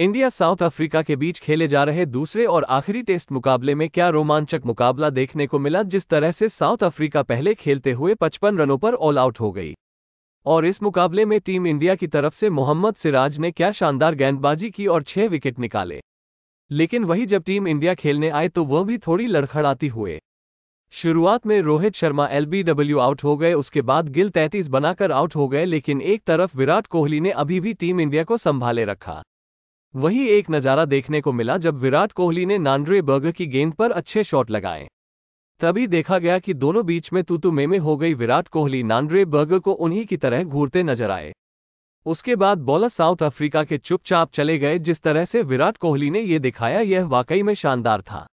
India south Africa के बीच खेले जा रहे दूसरे और आखिरी टेस्ट मुकाबले में क्या रोमांचक मुकाबला देखने को मिला जिस तरह से साउथ अफ्रीका पहले खेलते हुए 55 रनों पर ऑल आउट हो गई और इस मुकाबले में टीम इंडिया की तरफ से मोहम्मद सिराज ने क्या शानदार गेंदबाजी की और छह विकेट निकाले लेकिन वही जब टीम इंडिया खेलने आए तो वह भी थोड़ी लड़खड़ाती हुए शुरुआत में रोहित शर्मा एलबीडब्ल्यू आउट हो गए उसके बाद गिल 33 बनाकर आउट हो गए लेकिन एक तरफ विराट कोहली ने अभी भी टीम इंडिया को संभाले रखा वही एक नज़ारा देखने को मिला जब विराट कोहली ने नान्ड्रे बर्ग की गेंद पर अच्छे शॉट लगाए तभी देखा गया कि दोनों बीच में तूतु में, में हो गई विराट कोहली नान्ड्रे बर्ग को उन्हीं की तरह घूरते नजर आए उसके बाद बॉलर साउथ अफ्रीका के चुपचाप चले गए जिस तरह से विराट कोहली ने ये दिखाया यह वाकई में शानदार था